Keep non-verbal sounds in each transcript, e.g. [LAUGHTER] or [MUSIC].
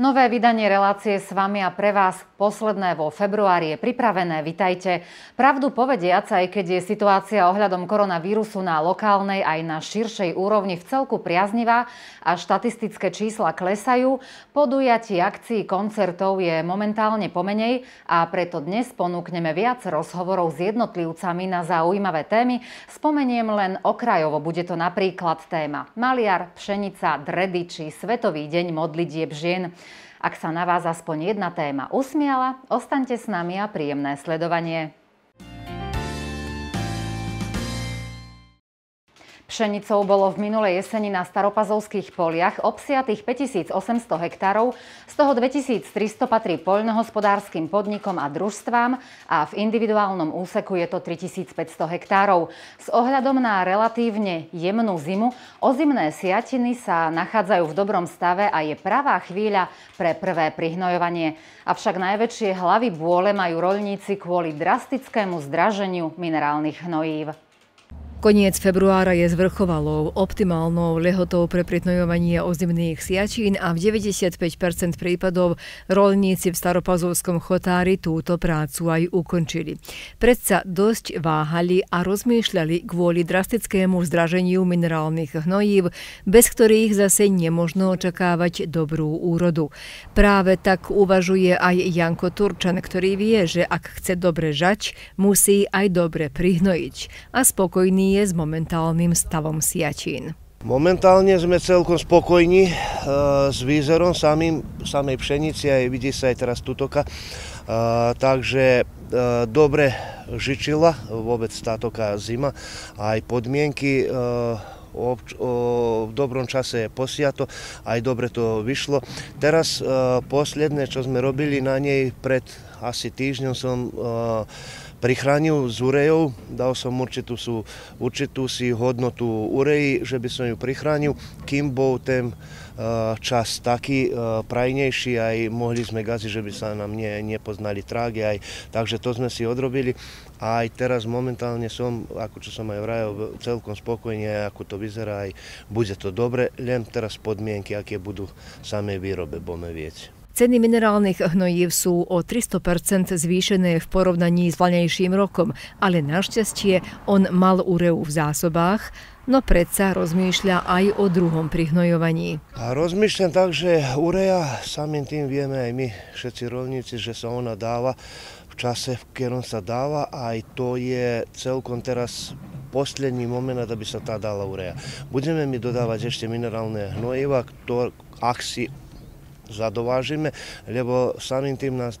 Nové vydanie relácie s vami a pre vás posledné vo februári je pripravené. Vitajte. Pravdu povediac, aj keď je situácia ohľadom koronavírusu na lokálnej aj na širšej úrovni v celku priaznivá a štatistické čísla klesajú, podujatí akcií koncertov je momentálne pomenej a preto dnes ponúkneme viac rozhovorov s jednotlivcami na zaujímavé témy. Spomeniem len okrajovo, bude to napríklad téma Maliar, pšenica, dredy či Svetový deň modlitieb žien. Ak sa na vás aspoň jedna téma usmiala, ostaňte s nami a príjemné sledovanie. Pšenicou bolo v minulej jeseni na staropazovských poliach obsiatých 5800 hektárov, z toho 2300 patrí poľnohospodárským podnikom a družstvám a v individuálnom úseku je to 3500 hektárov. S ohľadom na relatívne jemnú zimu, ozimné siatiny sa nachádzajú v dobrom stave a je pravá chvíľa pre prvé prihnojovanie. Avšak najväčšie hlavy bôle majú roľníci kvôli drastickému zdraženiu minerálnych hnojív. Koniec februára je zvrchovalou, optimálnou lehotou pre pritnojovanie ozimných siačín a v 95% prípadov rolníci v staropazovskom chotári túto prácu aj ukončili. Predsa dosť váhali a rozmýšľali kvôli drastickému zdraženiu minerálnych hnojív, bez ktorých zase nemožno očakávať dobrú úrodu. Práve tak uvažuje aj Janko Turčan, ktorý vie, že ak chce dobre žať, musí aj dobre prihnojiť. A spokojný je s momentálnym stavom siačín. Momentálne sme celkom spokojní e, s výzerom samým, samej pšenici, aj vidí sa aj teraz tutoka. E, takže e, dobre žičila vôbec tá zima, aj podmienky obč- o, v dobrom čase je posiato, aj dobre to vyšlo. Teraz e, posledné, čo sme robili na nej pred asi týždňom som e, prichránil z urejov, dal som určitú, sú, určitú si hodnotu ureji, že by som ju prichránil, kým bol ten e, čas taký e, prajnejší, aj mohli sme gazi, že by sa nám ne, nepoznali trágy, aj, takže to sme si odrobili. A aj teraz momentálne som, ako čo som aj vrajal, celkom spokojný, ako to vyzerá, aj bude to dobre, len teraz podmienky, aké budú samej výrobe, budeme vieť. Ceny minerálnych hnojív sú o 300 zvýšené v porovnaní s vlanejším rokom, ale našťastie on mal úreu v zásobách, no predsa rozmýšľa aj o druhom prihnojovaní. A rozmýšľam tak, že urea, samým tým vieme aj my všetci rolníci, že sa ona dáva v čase, v ktorom sa dáva, aj to je celkom teraz posljednji moment da bi se dala ureja. Budeme mi dodavati ešte mineralne hnojiva, ako si zadovážime, lebo samým tým nás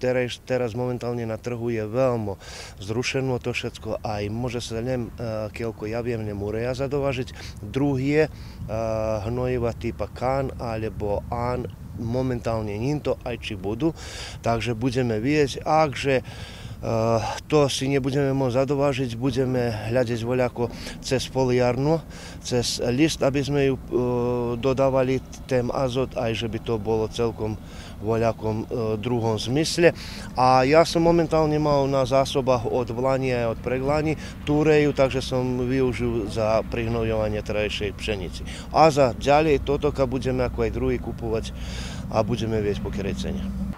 teraz, teraz momentálne na trhu je veľmi zrušené to všetko, aj môže sa len, e, keľko ja viem, nem urea Druhý je e, hnojiva typa kan alebo an momentálne nie to aj či budú. Takže budeme vieť, akže Eh, to si nebudeme môcť zadovážiť, budeme hľadať voľako cez poliarnu, cez list, aby sme ju eh, dodávali ten azot, aj že by to bolo celkom voľakom eh, druhom zmysle. A ja som momentálne mal na zásobách od vlani aj od preglani túreju, takže som využil za prihnojovanie trajšej pšenici. A za ďalej toto, budeme ako aj druhý kupovať a budeme vieť po kerej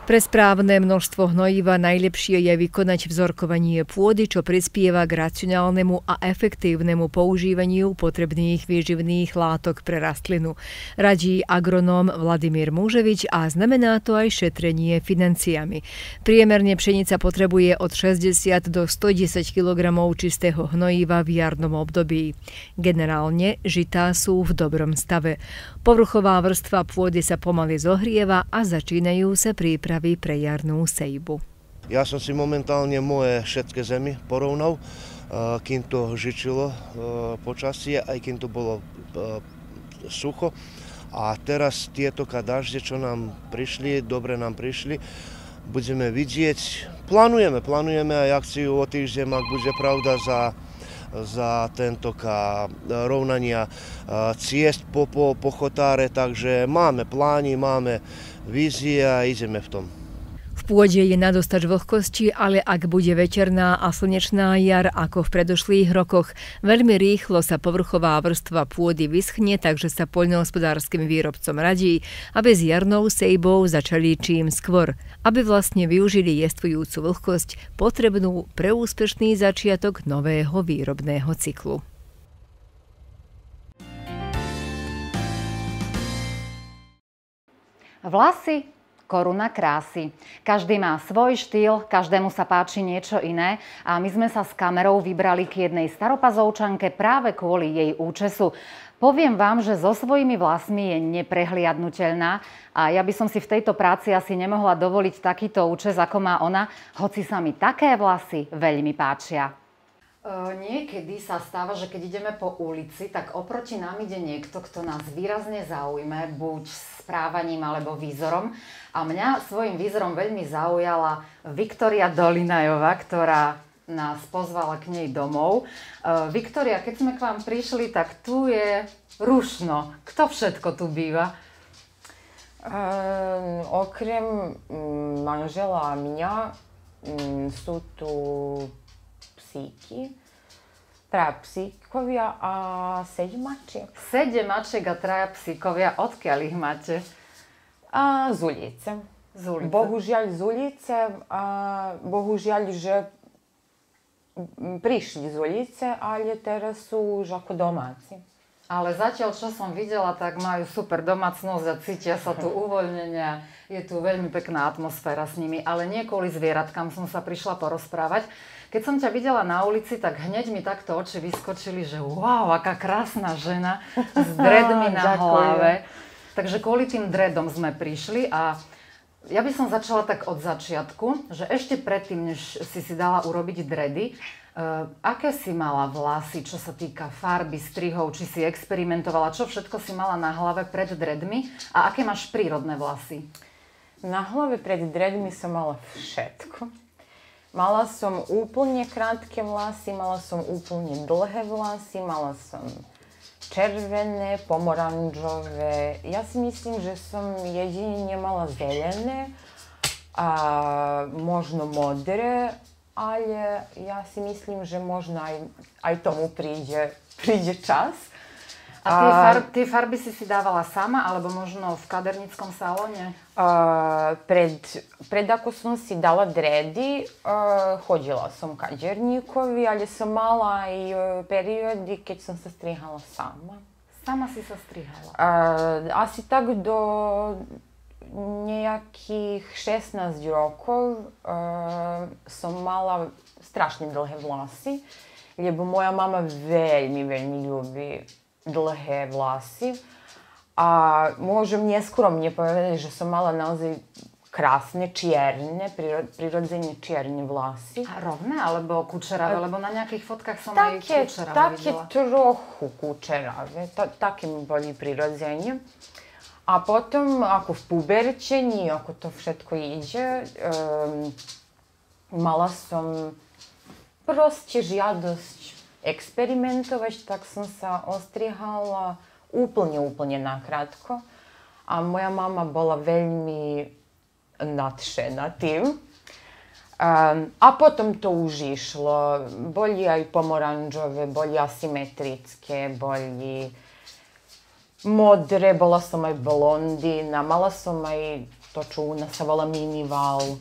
pre správne množstvo hnojiva najlepšie je vykonať vzorkovanie pôdy, čo prispieva k racionálnemu a efektívnemu používaniu potrebných výživných látok pre rastlinu, radí agronóm Vladimír Múževič a znamená to aj šetrenie financiami. Priemerne pšenica potrebuje od 60 do 110 kg čistého hnojiva v jarnom období. Generálne žitá sú v dobrom stave. Povrchová vrstva pôdy sa pomaly zohrieva a začínajú sa prípravy prípravy pre jarnú sejbu. Ja som si momentálne moje všetky zemi porovnal, kým to žičilo e, počasie, aj kým to bolo e, sucho. A teraz tieto kadažde, čo nám prišli, dobre nám prišli, budeme vidieť. Plánujeme, plánujeme aj akciu o týždeň, ak bude pravda za za tento ka e, rovnania ciest po, po, po chotáre, takže máme plány, máme vízia a ideme v tom. V pôde je nadostač vlhkosti, ale ak bude veterná a slnečná jar ako v predošlých rokoch, veľmi rýchlo sa povrchová vrstva pôdy vyschne, takže sa poľnohospodárskym výrobcom radí, aby s jarnou sejbou začali čím skôr. Aby vlastne využili jestvujúcu vlhkosť, potrebnú pre úspešný začiatok nového výrobného cyklu. Vlasy koruna krásy. Každý má svoj štýl, každému sa páči niečo iné a my sme sa s kamerou vybrali k jednej staropazovčanke práve kvôli jej účesu. Poviem vám, že so svojimi vlasmi je neprehliadnutelná a ja by som si v tejto práci asi nemohla dovoliť takýto účes, ako má ona, hoci sa mi také vlasy veľmi páčia. E, niekedy sa stáva, že keď ideme po ulici, tak oproti nám ide niekto, kto nás výrazne zaujme, buď správaním alebo výzorom. A mňa svojim výzorom veľmi zaujala Viktoria Dolinajová, ktorá nás pozvala k nej domov. E, Viktoria, keď sme k vám prišli, tak tu je rušno. Kto všetko tu býva? Um, okrem mm, manžela a mňa um, sú tu psíky, traja psíkovia a sedem mačiek. Sedem mačiek a traja psíkovia, odkiaľ ich máte? A, z ulice. Z ulice. Bohužiaľ z ulice, a, bohužiaľ, že prišli z ulice, ale teraz sú už ako domáci. Ale zatiaľ, čo som videla, tak majú super domácnosť a cítia sa tu uvoľnenia. Je tu veľmi pekná atmosféra s nimi, ale nie kvôli zvieratkám som sa prišla porozprávať. Keď som ťa videla na ulici, tak hneď mi takto oči vyskočili, že wow, aká krásna žena s [LAUGHS] dredmi na hlave. Takže kvôli tým dredom sme prišli a ja by som začala tak od začiatku, že ešte predtým, než si si dala urobiť dredy, Uh, aké si mala vlasy, čo sa týka farby, strihov, či si experimentovala, čo všetko si mala na hlave pred dredmi a aké máš prírodné vlasy? Na hlave pred dredmi som mala všetko. Mala som úplne krátke vlasy, mala som úplne dlhé vlasy, mala som červené, pomoranžové. Ja si myslím, že som jedine nemala zelené, a možno modré, ale ja si myslím, že možno aj, aj tomu príde, [LAUGHS] príde čas. A tie, far, tie farby si si dávala sama, alebo možno v kadernickom salóne? Uh, pred, pred ako som si dala dredy, uh, e, hodila som kaderníkovi, ale som mala uh, periódy, keď som sa strihala sama. Sama si sa strihala? Uh, asi tak do nejakých 16 rokov uh, som mala strašne dlhé vlasy, lebo moja mama veľmi, veľmi ľubí dlhé vlasy a môžem neskromne povedať, že som mala naozaj krásne, čierne, prirodzene čierne vlasy. A rovné alebo kučeravé? E, Lebo na nejakých fotkách som také, aj kučeravé Také videla. trochu kučeravé, ta, také mi boli prirodzene. A potom, ako v puberčení, ako to všetko ide, um, mala som proste žiadosť experimentovať, tak som sa ostrihala úplne, úplne nakrátko. A moja mama bola veľmi nadšená tým. Ehm, a potom to už išlo. Boli aj pomoranžové, boli asymetrické, boli modre, bola som aj blondína, mala som aj to, čo u nás sa volá minival.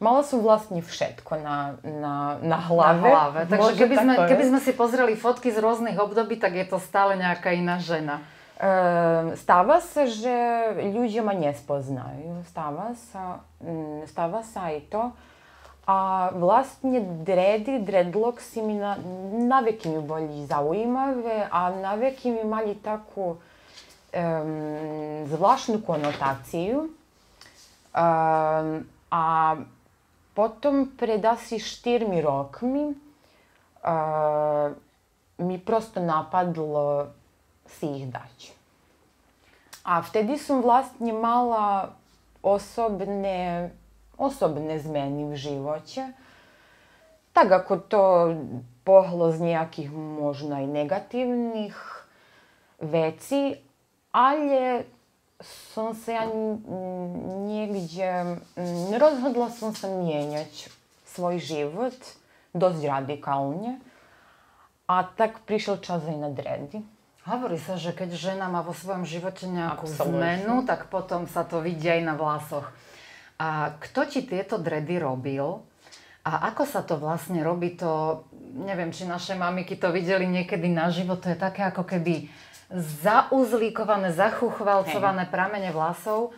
Malo su vlastní všetko na, na, na hlave. Na hlave. Takže Môže keby, sme, keby sme si pozreli fotky z rôznych období, tak je to stále nejaká iná žena. E, stáva sa, že ľudia ma nespoznajú. Stáva sa, mm, stáva sa aj to. A vlastne dredy, dreadlocksi mi na, navek mi boli zaujímavé, a navek im imali takú um, zvláštnu konotaciju. Um, ehm, a Potom, preda si štirmi rokmi, uh, mi prosto napadlo si ih daći. A vtedy som vlastne mala osobne, osobne zmeny v živote. Tak ako to pohlo z nejakých možno aj negatívnych vecí, ale som sa ja niekde, rozhodla som sa mieniať svoj život dosť radikálne. A tak prišiel čas aj na dredy. Hovorí sa, že keď žena má vo svojom živote nejakú Absolutne. zmenu, tak potom sa to vidia aj na vlasoch. A kto ti tieto dredy robil? A ako sa to vlastne robí, to neviem, či naše mamiky to videli niekedy život. to je také ako keby zauzlíkované, zachuchvalcované hey. pramene vlasov.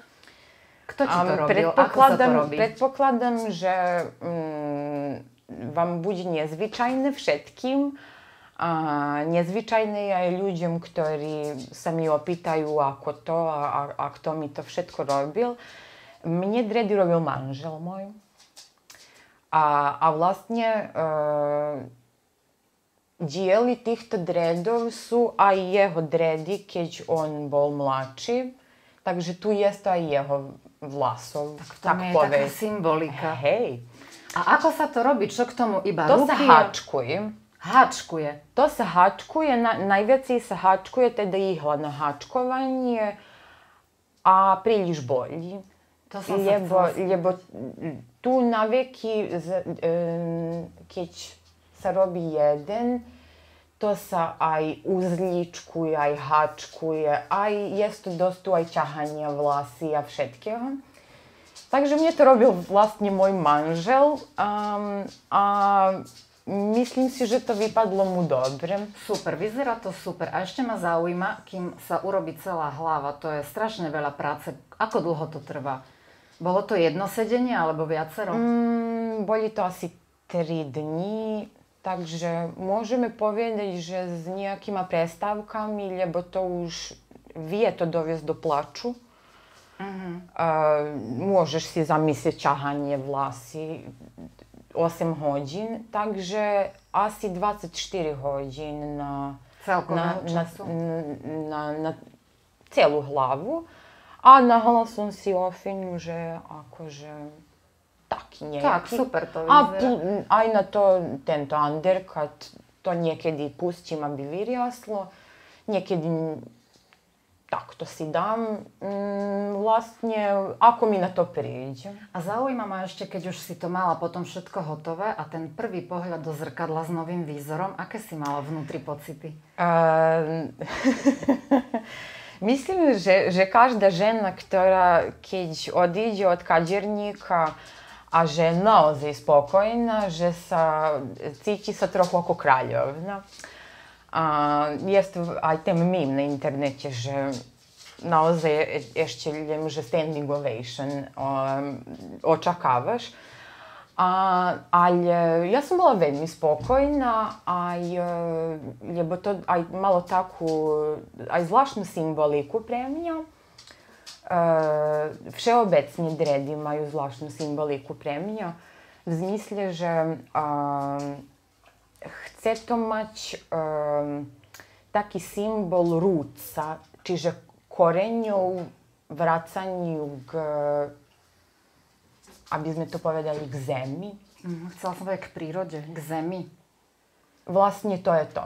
Kto ti to robil? Predpokladám, to robí? predpokladám že mm, vám bude nezvyčajné všetkým, a nezvyčajné aj ľuďom, ktorí sa mi opýtajú, ako to a, a, a kto mi to všetko robil. Mne dredy robil manžel môj. A, a vlastne e, Dijeli tih dredov su, a i jeho dredi, keď on bol mladší, takže tu jeste aj jeho vlasov. Tak to tak je poved. taká symbolika. Hej. A ako sa to robí? Čo k tomu? Iba to ruky? To sa hačkuje. Hačkuje? To sa hačkuje, na, najveći sa hačkuje, teda ihla na hačkovanje, a priliš bolji. To sam ljebo, ljebo tu naveki, za, e, keď sa robí jeden, to sa aj uzničkuje, aj hačkuje, aj jest tu dosť aj ťahanie vlasy a všetkého. Takže mne to robil vlastne môj manžel um, a myslím si, že to vypadlo mu dobre. Super, vyzerá to super. A ešte ma zaujíma, kým sa urobí celá hlava, to je strašne veľa práce. Ako dlho to trvá? Bolo to jedno sedenie alebo viacero? Mm, boli to asi 3 dní, Takže môžeme povedať, že s nejakými prestávkami, lebo to už vie to doviesť do plaču. Uh-huh. Uh, môžeš si zamyslieť ťahanie vlasy 8 hodín, takže asi 24 hodín na, na, na, na, na celú hlavu. A na hlasom si ofinu, že akože taký nejaký. Tak, super to vyzerá. A, aj na to tento under, kad to niekedy pustím, aby vyriaslo, niekedy takto si dám mm, vlastne, ako mi na to príde. A zaujíma ma ešte, keď už si to mala potom všetko hotové a ten prvý pohľad do zrkadla s novým výzorom, aké si mala vnútri pocity? Uh, [LAUGHS] myslím, že, že každá žena, ktorá keď odíde od kaderníka, a žena agenna spokojna, że sa, cici sa trochu oko kraljovna. A, jest item meme na internecie, że naozaj jeszcze ljem, że standing ovation um, očakavaš. A, ali ja sam bila veľmi spokojna, aj, je eh, to aj malo tako, aj zvlaštnu simboliku premija. všeobecne dredy mają zwłaszczą symboliku premia w zmyśle, że chce to mać taki symbol ruca, čiže korenju wracanju k, aby sme to povedali, k zemi. Mm, chcela som povedať k prírode, k zemi. Vlastne to je to.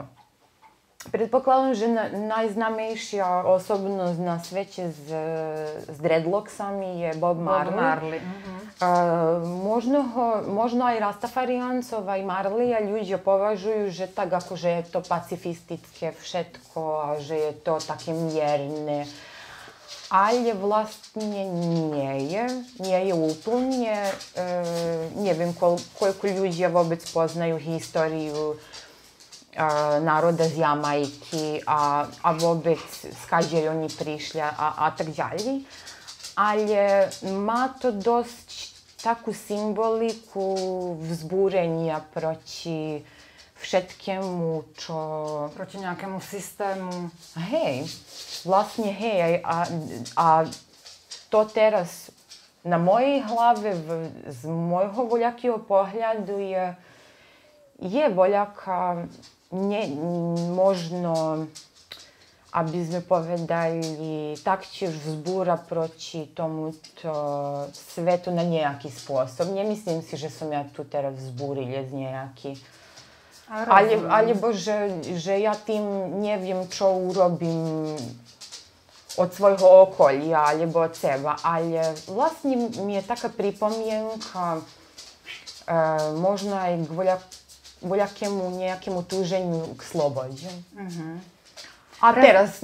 Predpokladám, že na, najznámejšia osobnosť na svete s, s dreadlocksami je Bob Marley. Bob Marley. Uh-huh. A, možno, ho, možno aj Rastafariancov, aj Marleya ľudia považujú, že tak akože je to pacifistické všetko a že je to také mierne. Але власне vlastne nie je, не є уповнє, е, не вім, кольку людей вобець познаю народа з Ямайки, а, а вôbec z každej oni prišli a, a tak ďalej. Але má to dosť takú symboliku vzbúrenia proti všetkému, čo... Proti nejakému systému. Hej, vlastne hej. A, a to teraz na mojej hlave, v, z môjho voľakého pohľadu je, je voľaká ne, možno aby sme povedali, takčíš vzbúra proti tomuto svetu na nejaký spôsob. Nemyslím si, že som ja tu teraz vzburili z nejaký. Ali, alebo že, že ja tým neviem, čo urobim od svojho okolia alebo od seba. Ali vlastne mi je taka pripomijenka, e, možda i gvoljak voľakému nejakému túženiu k slobode. Uh-huh. A Pre... teraz,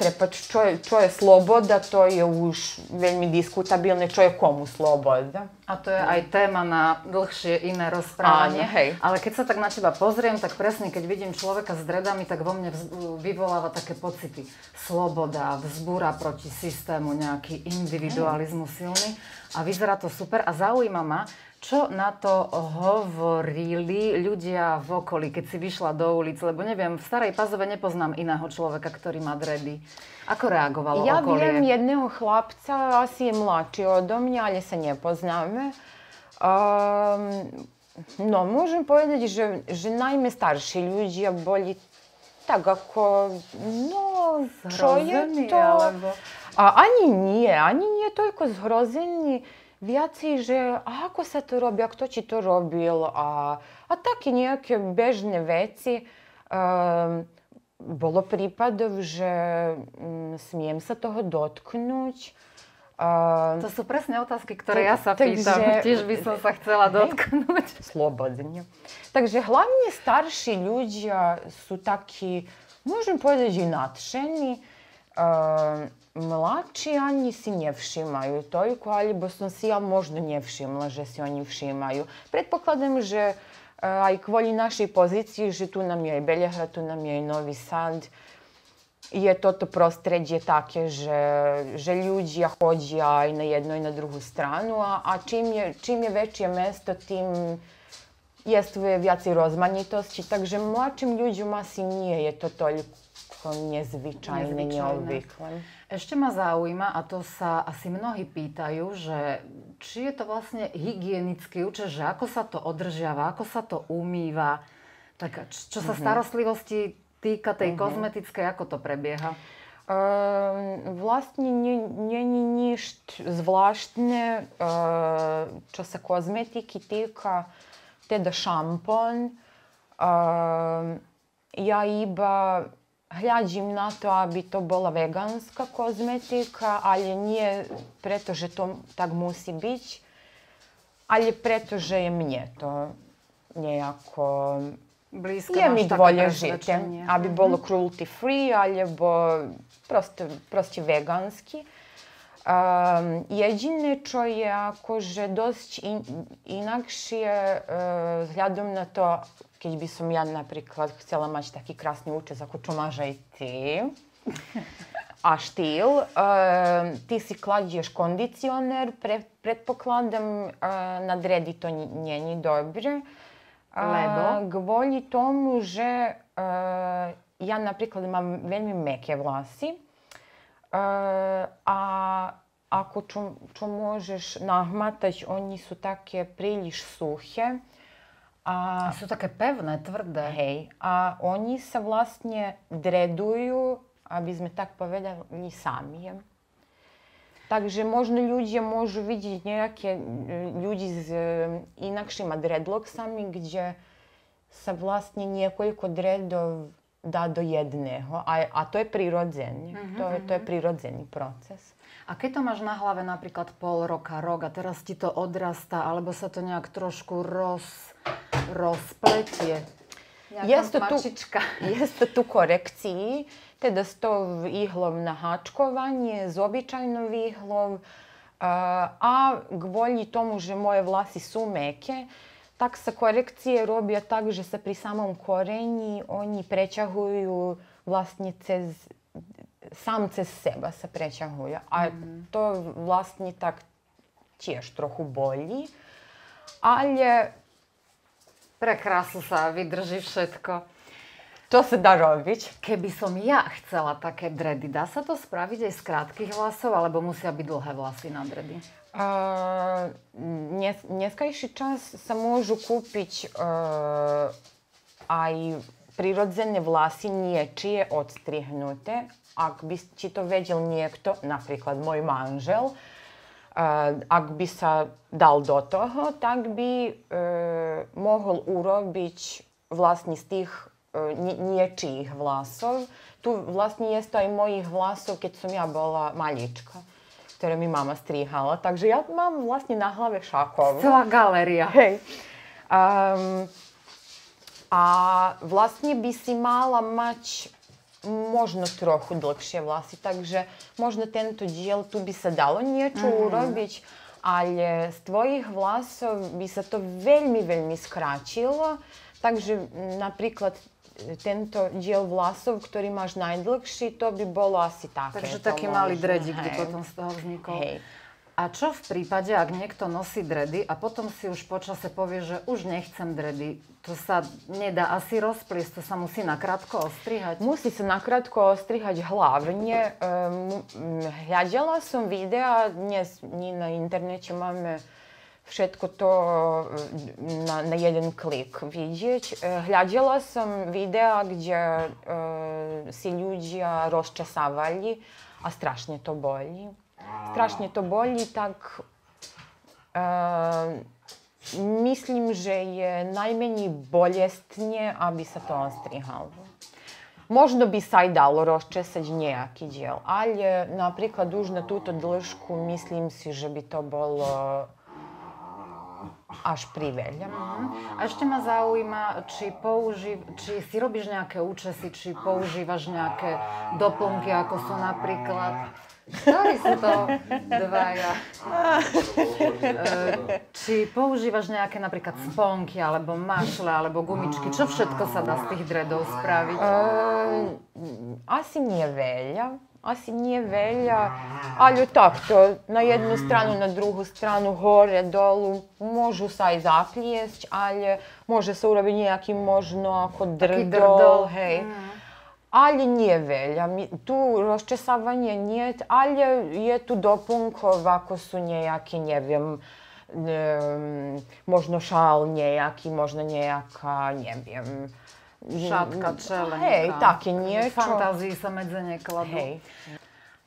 prepač, čo je, čo je sloboda, to je už veľmi diskutabilné, čo je komu sloboda. A to je aj téma na dlhšie iné rozprávanie. Áno, hej. Ale keď sa tak na teba pozriem, tak presne, keď vidím človeka s dredami, tak vo mne vyvoláva také pocity. Sloboda, vzbúra proti systému, nejaký individualizmus silný. A vyzerá to super a zaujíma ma, čo na to hovorili ľudia v okolí, keď si vyšla do ulic? Lebo neviem, v Starej Pazove nepoznám iného človeka, ktorý má dredy. Ako reagovalo ja okolie? Ja viem jedného chlapca, asi je mladší odo mňa, ale se nepoznáme. Um, no, môžem povedať, že, že najmä starší ľudia boli tak ako, no, čo je to? A, ani nie, ani nie toľko zhrozeni. Vijaci že ako sad to robi, a kto će to robil, a, a take nejake bežne veci. Um, bolo prípadov, že um, smiem sa toho dotknúť. Uh, to sú presne otázky, ktoré tak, ja sa takže, pýtam. Tiež by som sa chcela dotknúť. Slobodne. Takže hlavne starší ľudia sú takí, môžem povedať, i nadšení. mlači ani si ne všimaju toliko, albo sam si, ja možda ne všimla, že si oni všimaju. Predpokładam, že a i kvoli našoj poziciji, že tu nam je i Belehrad, tu nam je i Novi Sad, je toto prostredje take, že, že ljudje hodja i na jednu i na drugu stranu, a, a čim, je, čim je veće mesto, tim jest więcej rozmanitości, także młodszym ludziom asi nie je to toliko niečom nezvyčajne, neobvyklom. Ešte ma zaujíma, a to sa asi mnohí pýtajú, že či je to vlastne hygienický účet, že ako sa to održiava, ako sa to umýva, tak čo sa mhm. starostlivosti týka tej mm kozmetickej, ako to prebieha? Ehm, nie vlastne není nič zvláštne, ehm, čo sa kozmetiky týka, teda šampón. Ehm, ja iba Hľadím na to, a bi to bila veganska kozmetika, ale nije pretože to tak musi byť, ale pretože je mne to nejako... Blízko je mi da. a bi bolo mhm. cruelty free, alebo prosto, proste vegánsky. Um, jedine čo je akože dosť in, inakšie uh, eh, vzhľadom na to keď by som ja napríklad chcela mať taký krásny účes ako čo máš aj ty, [LAUGHS] a štil, e, eh, ti si kladješ kondicioner, pre, pretpokladam e, eh, na dredi to nije dobre. dobro. Eh, Lebo? K volji tomu, že e, ja napriklad imam veljmi meke vlasi, a ako čo, čo možeš nahmatać, oni su take priliš suhe. А, Sú také pevné, tvrdé. Hej. A oni sa vlastne dredujú, aby sme tak povedali, sami. Takže možno ľudia môžu vidieť nejaké e, ľudí s e, inakšíma dreadlocksami, kde sa vlastne niekoľko dreadov dá do jedného. A, a to je prirodzený. Mm-hmm. To, to je mhm. prirodzený proces. A keď to máš na hlave napríklad pol roka, rok a teraz ti to odrastá, alebo sa to nejak trošku roz, rozpletie, Jeste tu, to [LAUGHS] tu korekciji, te da stov ihlov na háčkovanie, s obyčajnou ihlov, a kvôli tomu, že moje vlasy sú meké, tak sa korekcie robia tak, že sa pri samom korenji oni preťahujú vlastne cez сам це з себе се притягує. А mm-hmm. то, власне, tak tiež trochu bolí, ale Prekrásne sa vydrží všetko. To sa dá robiť? Keby som ja chcela také dredy, dá sa to spraviť aj z krátkých vlasov, alebo musia byť dlhé vlasy na dredy? Uh, dnes, dneskajší čas sa môžu kúpiť uh, aj prirodzené vlasy, nie či je odstrihnuté, ak by ti to vedel niekto, napríklad môj manžel, eh, ak by sa dal do toho, tak by e, mohol urobiť vlastne z tých e, niečích vlasov. Tu vlastne je to aj mojich vlasov, keď som ja bola malička ktoré mi mama strihala. Takže ja mám vlastne na hlave šakovu. Celá galéria. Hej. Um, a vlastne by si mala mať možno trochu dlhšie vlasy, takže možno tento diel tu by sa dalo niečo mm. urobiť, ale z tvojich vlasov by sa to veľmi, veľmi skráčilo. Takže napríklad e, tento diel vlasov, ktorý máš najdlhší, to by bolo asi také. Takže taký malý dredik by potom z toho vznikol. Hej. A čo v prípade, ak niekto nosí dredy a potom si už počase povie, že už nechcem dredy? To sa nedá asi rozpliesť, to sa musí nakrátko ostrihať. Musí sa nakrátko ostrihať hlavne. Um, hľadela som videa, dnes nie na internete máme všetko to ehm, na, na jeden klik vidieť. Ehm, hľadela som videa, kde si ľudia rozčasávali a strašne to boli strašne to boli, tak uh, myslím, že je najmenej bolestne, aby sa to ostrihalo. Možno by sa aj dalo rozčesať nejaký diel, ale napríklad už na túto dĺžku myslím si, že by to bolo až priveľa. A ešte ma zaujíma, či, či si robíš nejaké účesy, či používaš nejaké doplnky, ako sú napríklad ktorí sú to dvaja? [LAUGHS] Či používaš nejaké napríklad sponky, alebo mašle, alebo gumičky? Čo všetko sa dá z tých dredov spraviť? Asi nie veľa. Asi nie veľa, Ale takto, na jednu stranu, na druhú stranu, hore, dolu, môžu sa aj zapliesť, ale môže sa urobiť nejaký možno ako drdol, drdol hej. Mm ali nije velja. Tu rozčesavanje nije, ali je tu dopunkov ako su nejaki, ne vem, e, možno šal nejaki, možno nejaka, ne vem, šatka, čelenka. Hej, také niečo. Fantázii sa medze nekladú. Hej.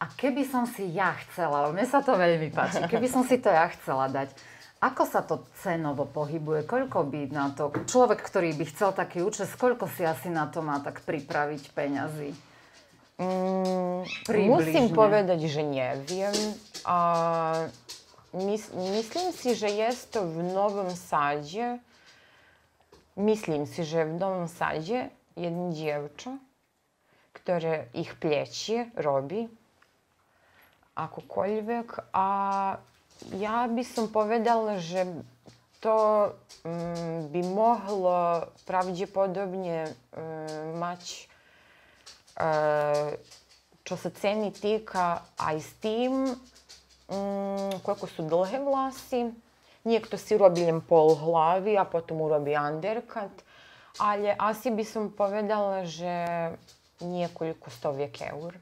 A keby som si ja chcela, mne sa to veľmi páči, keby som si to ja chcela dať, ako sa to cenovo pohybuje? Koľko by na to človek, ktorý by chcel taký účes, koľko si asi na to má tak pripraviť peňazí? Mm, musím povedať, že neviem. A mys- myslím si, že je to v Novom Sadzie. Myslím si, že v Novom Sadzie jedna dievča, ktoré ich pleči robí akokoľvek. A ja by som povedala, že to mm, by mohlo pravdepodobne mm, mať eh, čo se ceni tika, a i s tim mm, koliko su dlhe vlasi. Niekto si robi len pol hlavy a potom urobí undercut. Ale asi by som povedala, že niekoľko stoviek eur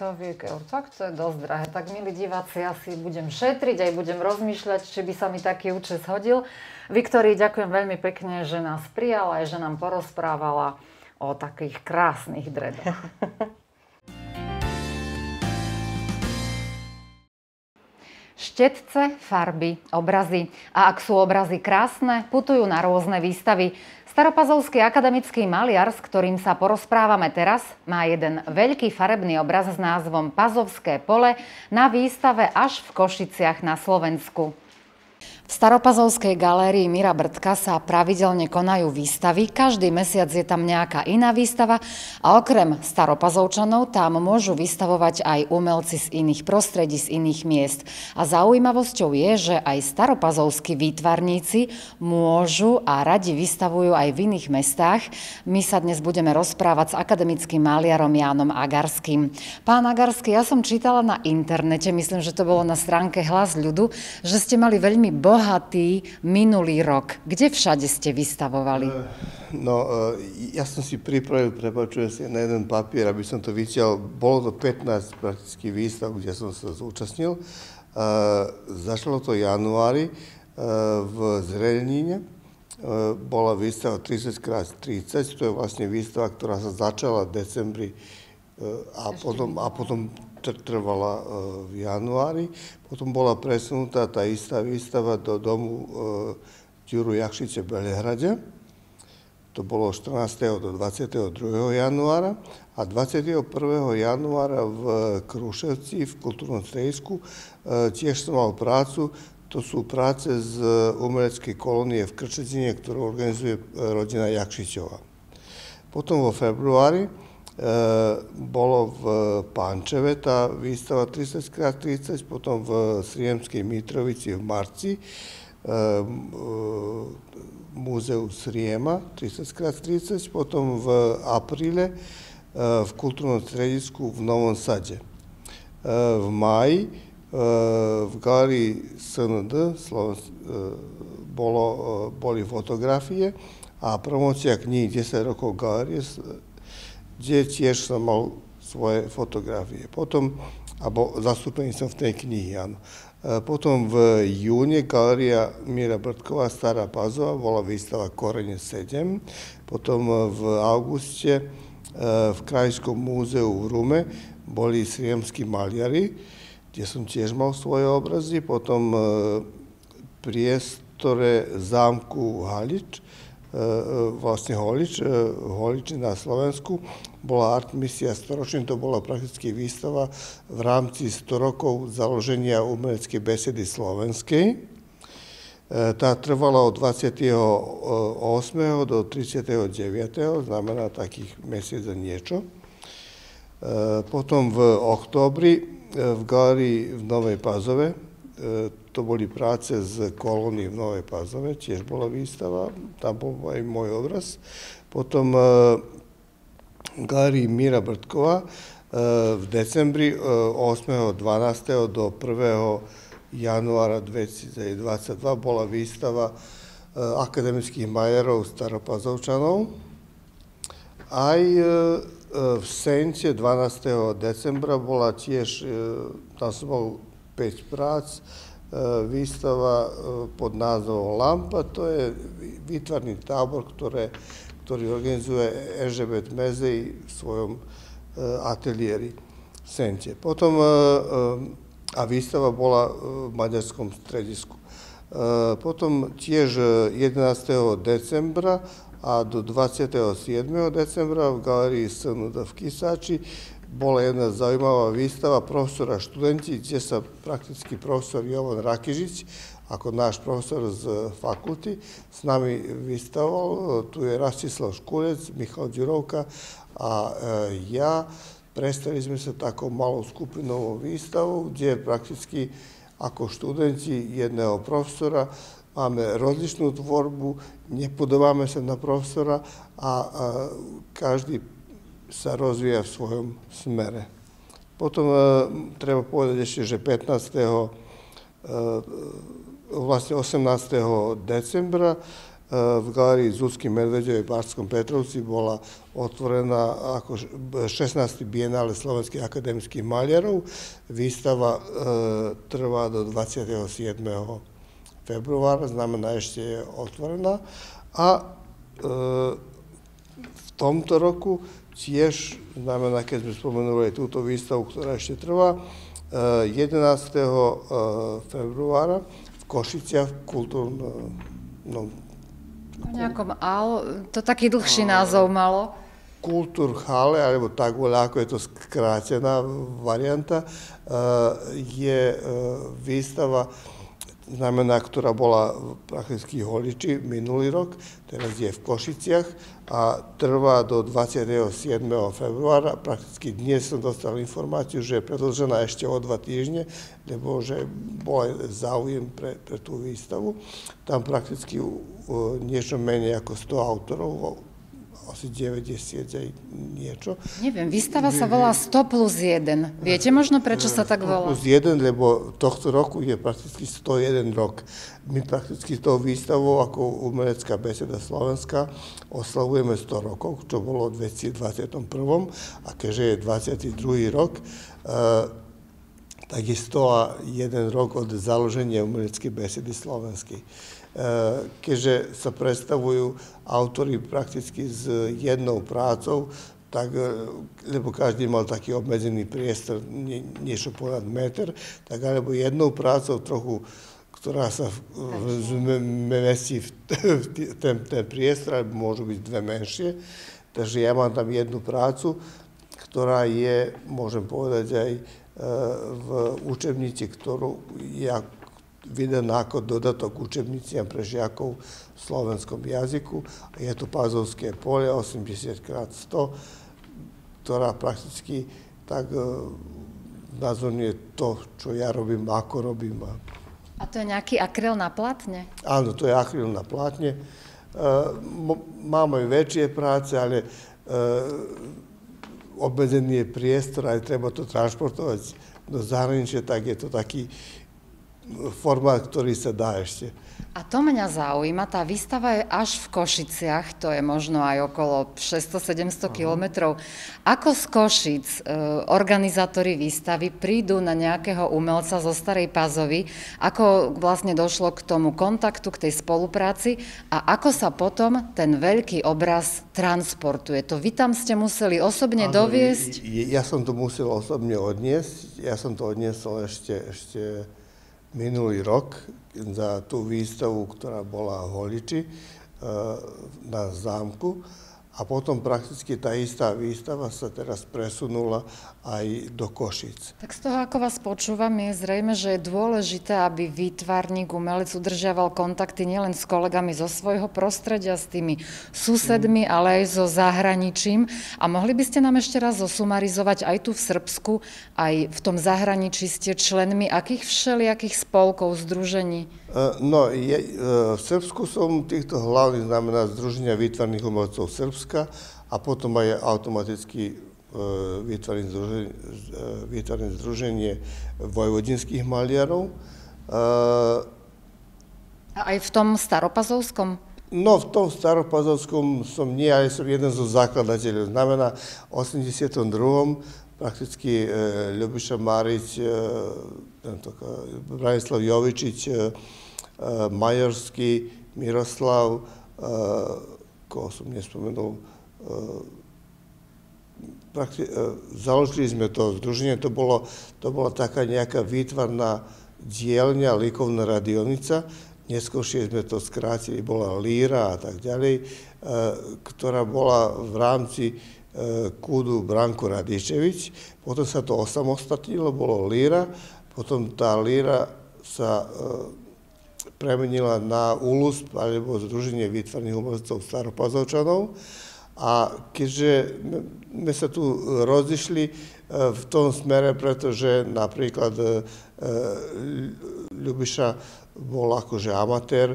stoviek eur. Tak to je dosť drahé. Tak milí diváci, ja si budem šetriť, aj budem rozmýšľať, či by sa mi taký účes hodil. Viktorii ďakujem veľmi pekne, že nás prijala a že nám porozprávala o takých krásnych dredoch. [LAUGHS] Štetce, farby, obrazy. A ak sú obrazy krásne, putujú na rôzne výstavy. Staropazovský akademický maliar, s ktorým sa porozprávame teraz, má jeden veľký farebný obraz s názvom Pazovské pole na výstave až v Košiciach na Slovensku. V Staropazovskej galérii Mira Brdka sa pravidelne konajú výstavy, každý mesiac je tam nejaká iná výstava a okrem Staropazovčanov tam môžu vystavovať aj umelci z iných prostredí, z iných miest. A zaujímavosťou je, že aj staropazovskí výtvarníci môžu a radi vystavujú aj v iných mestách. My sa dnes budeme rozprávať s akademickým maliarom Jánom Agarským. Pán Agarský, ja som čítala na internete, myslím, že to bolo na stránke Hlas ľudu, že ste mali veľmi bohatý bohatý minulý rok. Kde všade ste vystavovali? Eh, no, eh, ja som si pripravil, prepačujem si, na jeden papier, aby som to videl. Bolo to 15 prakticky výstav, kde som sa zúčastnil. Eh, Zašlo to januári v Zrenine. Bola výstava 30x30, to je vlastne výstava, ktorá sa začala v decembri a potom, a potom trvala e, v januári. Potom bola presunutá tá istá výstava do domu e, Ďuru Jakšice v Belehrade. To bolo 14. do 22. januára a 21. januára v Kruševci, v kultúrnom stredisku, e, tiež som mal prácu. To sú práce z umeleckej kolónie v Krčetine, ktorú organizuje rodina Jakšičová. Potom vo februári E, bolo v Pančeve, tá výstava 30x30, potom v Sriemskej Mitrovici v marci, múzeu Sriema 30x30, potom v apríle e, v kultúrnom stredisku v Novom Sade. E, v maji v galerii SND boli fotografie a promocia knjih 10 rokov galerie kde tiež som mal svoje fotografie. Potom, alebo zastúpený som v tej knihy, áno. E, potom v júni galeria Mira Brtková, Stará Pazova, bola výstava Korene 7. Potom e, v auguste e, v Krajskom múzeu v Rume boli sriemskí maliari, kde som tiež mal svoje obrazy. Potom priestore zámku Halič, vlastne Holič, Holič na Slovensku, bola Artmisia 100 ročný, to bola prakticky výstava v rámci 100 rokov založenia umeleckej besedy slovenskej. E, tá trvala od 28. E, do 39. znamená takých mesiac a niečo. E, potom v októbri v galerii v Novej Pazove, to boli práce z kolóny v Novej Pazove, tiež bola výstava, tam bol aj môj obraz. Potom galeriji Mira Brtkova e, v decembri 8.12. E, do 1. januara 2022 bola výstava e, akademických majerov Staropazovčanov. Aj v Sence 12. decembra bola tiež, tam som bol 5 prác, výstava pod názvom Lampa, to je výtvarný tábor, ktoré ktorý organizuje Ežebet Mezej v svojom eh, ateliéri Sente. Potom eh, eh, a výstava bola v maďarskom stredisku. Potom tiež 11. decembra a do 27. decembra v galerii SND v Kisači bola jedna zaujímavá výstava profesora študenti, gdje sa prakticky profesor Jovan Rakižić ako náš profesor z eh, fakulty s nami vystavoval. Eh, tu je Rastislav Škulec, Michal Ďurovka a eh, ja. Predstavili sme sa takou malou skupinovou výstavou, gdje prakticky ako študenti jedného profesora máme rozličnú tvorbu, nepodobáme sa na profesora a každý sa rozvíja v svojom smere. Potom treba povedať ešte, že 15 vlastne 18. decembra e, v galerii Zuzky Medvedevej v Barskom Petrovci bola otvorená ako 16. bienále slovenských akademických maliarov. Výstava e, trvá do 27. februára, znamená ešte je otvorená. A e, v tomto roku tiež, znamená, keď sme spomenuli aj túto výstavu, ktorá ešte trvá, 11. februára Košicia kultúrno... Eh, no, v nejakom AL, to taký dlhší no, názov no. malo. Kultúr Hale, alebo tak voľa, ako je to skrátená varianta, eh, je eh, výstava znamená, ktorá bola prakticky holiči minulý rok, teraz je v Košiciach a trvá do 27. februára. Prakticky dnes som dostal informáciu, že je predlžená ešte o dva týždne, lebo že bol záujem pre, pre tú výstavu. Tam prakticky niečo menej ako 100 autorov asi 90 aj niečo. Neviem, výstava sa volá 100 plus 1. Viete možno, prečo sa tak volá? 100 plus 1, lebo tohto roku je prakticky 101 rok. My prakticky s tou výstavou ako umelecká beseda Slovenska oslavujeme 100 rokov, čo bolo v 2021. A keďže je 22. rok, eh, tak je 101 rok od založenia umeleckej besedy slovenskej. Eh, keďže sa predstavujú autory prakticky s jednou prácou, tak, eh, lebo každý mal taký obmedzený priestor, nie, niečo ponad meter, tak alebo jednou prácou trochu, ktorá sa mesí v, v ten, ten priestor, alebo môžu byť dve menšie. Takže ja mám tam jednu prácu, ktorá je, môžem povedať, aj eh, v učebnici, ktorú ja viden ako dodatok učebniciam pre žiakov v slovenskom jazyku. je to Pazovské pole 80 x 100, ktorá prakticky tak e, nazvanie to, čo ja robím, ako robím. A to je nejaký akryl na platne? Áno, to je akryl na platne. E, Máme aj väčšie práce, ale e, obmedzený je priestor, aj treba to transportovať do zahraničia, tak je to taký formách, ktorý sa dá ešte. A to mňa zaujíma, tá výstava je až v Košiciach, to je možno aj okolo 600-700 kilometrov. Ako z Košic e, organizátori výstavy prídu na nejakého umelca zo Starej Pazovy, ako vlastne došlo k tomu kontaktu, k tej spolupráci a ako sa potom ten veľký obraz transportuje. To vy tam ste museli osobne ano, doviesť? Ja, ja som to musel osobne odniesť, ja som to odniesol ešte, ešte minulý rok za tú výstavu, ktorá bola v Holiči eh, na zámku, a potom prakticky tá istá výstava sa teraz presunula aj do Košic. Tak z toho, ako vás počúvam, je zrejme, že je dôležité, aby výtvarník, umelec udržiaval kontakty nielen s kolegami zo svojho prostredia, s tými susedmi, mhm. ale aj so zahraničím. A mohli by ste nám ešte raz zosumarizovať aj tu v Srbsku, aj v tom zahraničí ste členmi akých všelijakých spolkov, združení? Eh, no, je, eh, v Srbsku som týchto hlavných znamená Združenia výtvarných umelcov Srbska a potom aj automaticky eh, výtvarné združenie, vojvodinských maliarov. A aj v tom staropazovskom? No, v tom staropazovskom som nie, ale som jeden zo zakladateľov. Znamená, v 82. Prakticky e, Ljubiša Marić, e, Branislav Jovičić, e, Majorski, Miroslav, ko sam nije spomenuo, založili sme to združenje, to, bolo, to bola taká nejaká výtvarná dielňa, likovná radionica, neskôršie sme to skrátili, bola líra a tak ďalej, ktorá bola v rámci Kudu Branko Radičević, potom sa to osamostatnilo, bolo líra, potom tá líra sa e, premenila na ULUS, alebo Združenie výtvarných umelcov staropazovčanov. A keďže sme sa tu rozišli e, v tom smere, pretože napríklad e, Ľubiša bol akože amatér,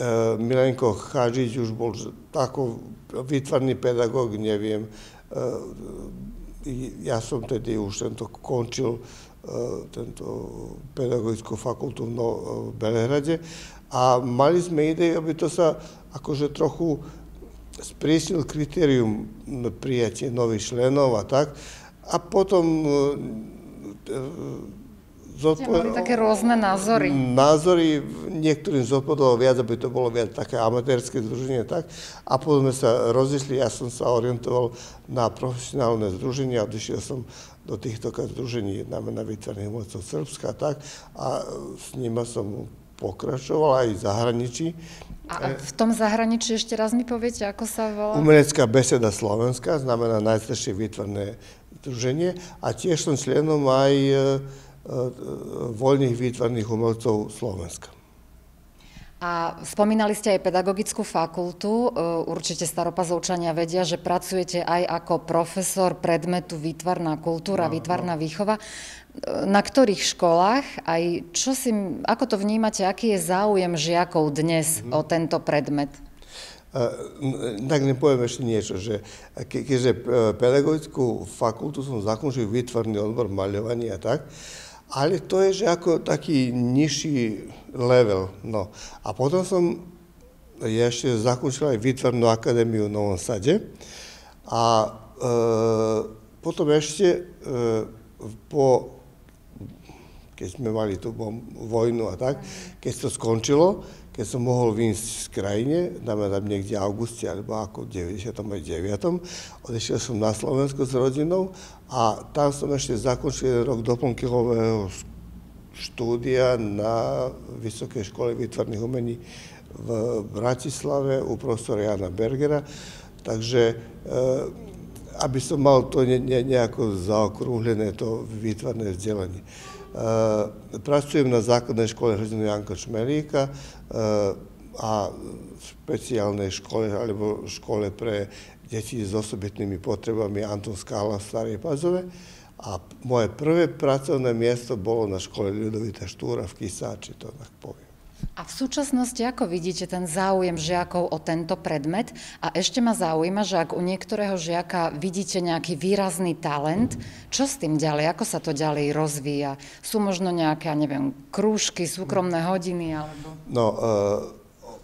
E, Milenko Hadžić už bol tako vytvarný pedagóg, neviem. E, ja som tedy už tento končil e, tento pedagogickú fakultu no-, v Belehrade a mali sme ideje, aby to sa akože trochu sprísnil kritérium prijatie nových členov a tak. A potom Zodpo- Ste mali také rôzne názory. Mm, názory, niektorým zodpovedalo viac, aby to bolo viac také amatérske združenie, tak. A potom sme sa rozišli, ja som sa orientoval na profesionálne združenie a odišiel som do týchto združení, znamená výtvarných umelcov Srbska, tak. A s nimi som pokračoval aj v zahraničí. A v tom zahraničí ešte raz mi poviete, ako sa volá? Umelecká beseda Slovenska, znamená najstaršie výtvarné združenie a tiež som členom aj e, E, voľných výtvarných umelcov Slovenska. A spomínali ste aj pedagogickú fakultu. E, určite staropazovčania vedia, že pracujete aj ako profesor predmetu výtvarná kultúra, no, výtvarná no. výchova. E, na ktorých školách aj čo si, ako to vnímate, aký je záujem žiakov dnes mm-hmm. o tento predmet? tak nepoviem ešte niečo, že keďže pedagogickú fakultu som zakončil výtvarný odbor maľovania a tak, ale to je že ako taký nižší level. No. A potom som ešte zakončil aj výtvarnú akadémiu v Novom Sade a e, potom ešte e, po keď sme mali tú vojnu a tak, keď to skončilo, keď som mohol výjsť z krajine, znamená niekde v auguste alebo ako v 99. Odešiel som na Slovensko s rodinou a tam som ešte zakončil rok doplnkového štúdia na Vysokej škole výtvarných umení v Bratislave u profesora Jana Bergera. Takže e, aby som mal to nejako zaokrúhlené, to výtvarné vzdelanie. Pracujem na zakladne škole Hrđana Janka Čmerika, a specijalne škole, alebo škole pre djeci s osobitnim potrebami Anton Skala, Starije Pazove, a moje prve pracovne mjesto bolo na škole Ljudovita Štura, v to da povim. A v súčasnosti ako vidíte ten záujem žiakov o tento predmet? A ešte ma zaujíma, že ak u niektorého žiaka vidíte nejaký výrazný talent, čo s tým ďalej? Ako sa to ďalej rozvíja? Sú možno nejaké, ja neviem, krúžky, súkromné hodiny? Alebo... No, e,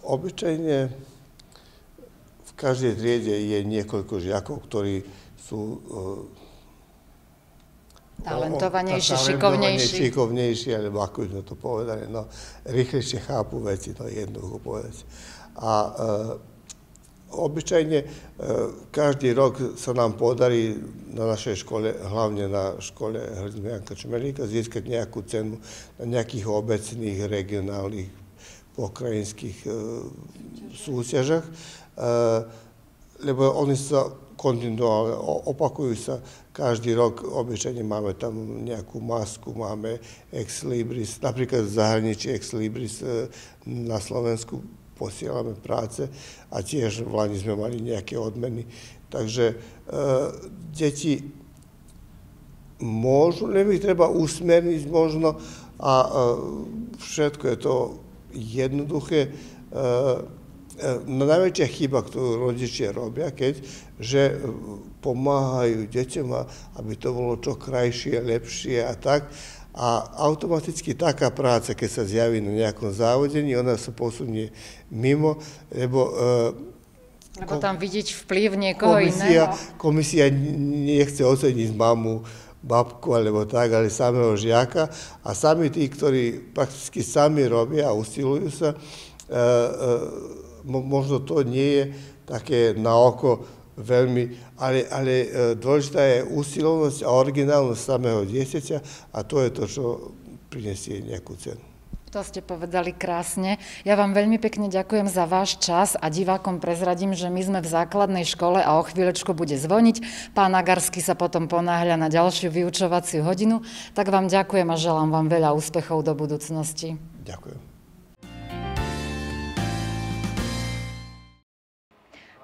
obyčajne v každej triede je niekoľko žiakov, ktorí sú e, talentovanejší, no, šikovnejší. šikovnejší, alebo ako sme to povedali, no, rýchlejšie chápu veci, to je jednoducho povedať. A e, obyčajne e, každý rok sa nám podarí na našej škole, hlavne na škole Hrdina Janka Čmelíka, získať nejakú cenu na nejakých obecných, regionálnych, pokrajinských e, súťažach, e, lebo oni sa kontinuálne opakujú sa každý rok obyčajne máme tam nejakú masku, máme ex libris, napríklad v zahraničí ex libris e, na Slovensku posielame práce a tiež v Lani sme mali nejaké odmeny. Takže e, deti môžu, len ich treba usmerniť možno a e, všetko je to jednoduché. E, e no najväčšia chyba, ktorú rodičia robia, keď, že pomáhajú deťom, aby to bolo čo krajšie, lepšie a tak. A automaticky taká práca, keď sa zjaví na nejakom závodení, ona sa posunie mimo, lebo... E, lebo tam vidieť vplyv niekoho komisia, iného. Komisia nechce oceniť mamu, babku alebo tak, ale samého žiaka a sami tí, ktorí prakticky sami robia a usilujú sa, e, e, možno to nie je také na oko veľmi, ale, ale e, dôležitá je úsilovnosť a originálnosť samého dieťaťa a to je to, čo prinesie nejakú cenu. To ste povedali krásne. Ja vám veľmi pekne ďakujem za váš čas a divákom prezradím, že my sme v základnej škole a o chvíľočku bude zvoniť. Pán Agarsky sa potom ponáhľa na ďalšiu vyučovaciu hodinu. Tak vám ďakujem a želám vám veľa úspechov do budúcnosti. Ďakujem.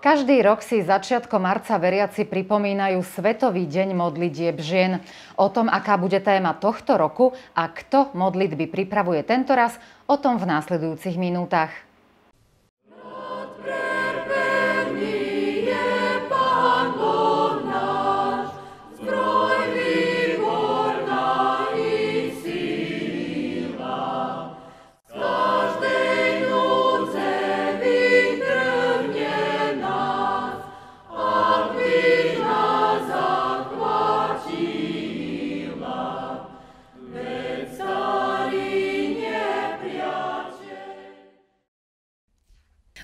Každý rok si začiatkom marca veriaci pripomínajú Svetový deň modlitieb žien. O tom, aká bude téma tohto roku a kto modlitby pripravuje tento raz, o tom v následujúcich minútach.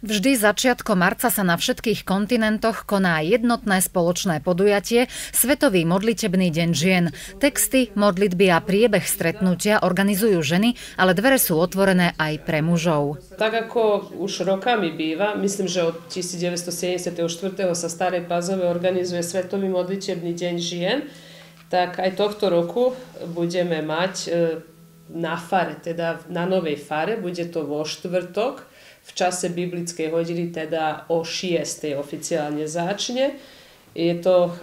Vždy začiatkom marca sa na všetkých kontinentoch koná jednotné spoločné podujatie Svetový modlitebný deň žien. Texty, modlitby a priebeh stretnutia organizujú ženy, ale dvere sú otvorené aj pre mužov. Tak ako už rokami býva, myslím, že od 1974. sa staré Pazove organizuje Svetový modlitebný deň žien, tak aj tohto roku budeme mať e, na fare, teda na novej fare, bude to vo štvrtok v čase biblickej hodiny, teda o 6. oficiálne začne. Je to e,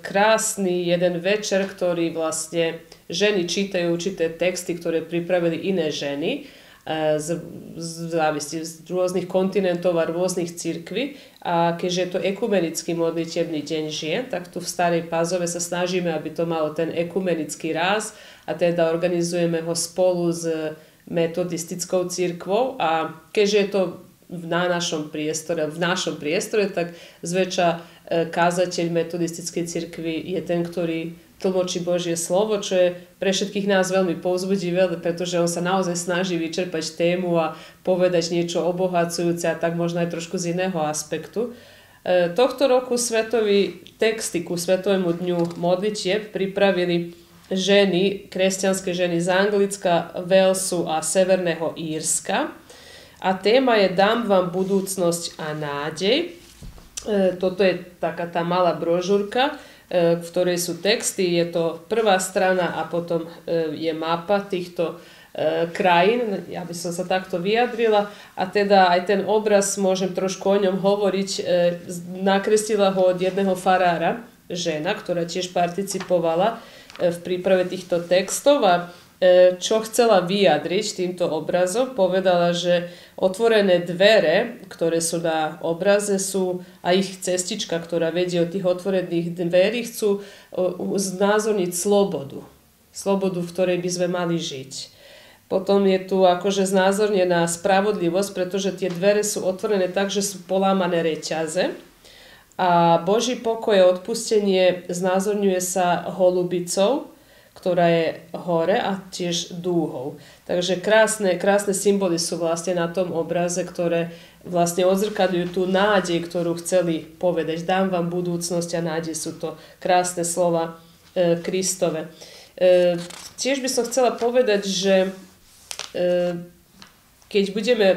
krásny jeden večer, ktorý vlastne ženy čítajú určité texty, ktoré pripravili iné ženy e, z, z, závisti, z rôznych kontinentov a rôznych církví. A keďže je to ekumenický modlitebný deň žien, tak tu v Starej Pazove sa snažíme, aby to malo ten ekumenický ráz a teda organizujeme ho spolu s metodistickou církvou a keďže je to na našom priestore, v našom priestore, tak zväčša e, kázateľ metodistickej cirkvi je ten, ktorý tlmočí Božie slovo, čo je pre všetkých nás veľmi povzbudivé, pretože on sa naozaj snaží vyčerpať tému a povedať niečo obohacujúce a tak možno aj trošku z iného aspektu. E, tohto roku svetový texty ku Svetovému dňu modlitieb pripravili ženy, kresťanské ženy z Anglicka, Velsu a Severného Írska. A téma je Dám vám budúcnosť a nádej. E, toto je taká tá malá brožúrka, e, v ktorej sú texty. Je to prvá strana a potom e, je mapa týchto krajín, ja by som sa takto vyjadrila a teda aj ten obraz, môžem trošku o ňom hovoriť, nakreslila ho od jedného farára, žena, ktorá tiež participovala v príprave týchto textov a e, čo chcela vyjadriť týmto obrazom, povedala, že otvorené dvere, ktoré sú na obraze, sú a ich cestička, ktorá vedie od tých otvorených dverí, chcú e, znázorniť slobodu. Slobodu, v ktorej by sme mali žiť. Potom je tu akože znázornená spravodlivosť, pretože tie dvere sú otvorené tak, že sú polámané reťaze a Boží pokoj a odpustenie znázorňuje sa holubicou, ktorá je hore a tiež dúhou. Takže krásne, krásne symboly sú vlastne na tom obraze, ktoré vlastne odzrkadľujú tú nádej, ktorú chceli povedať. Dám vám budúcnosť a nádej sú to krásne slova e, Kristove. E, tiež by som chcela povedať, že e, keď budeme,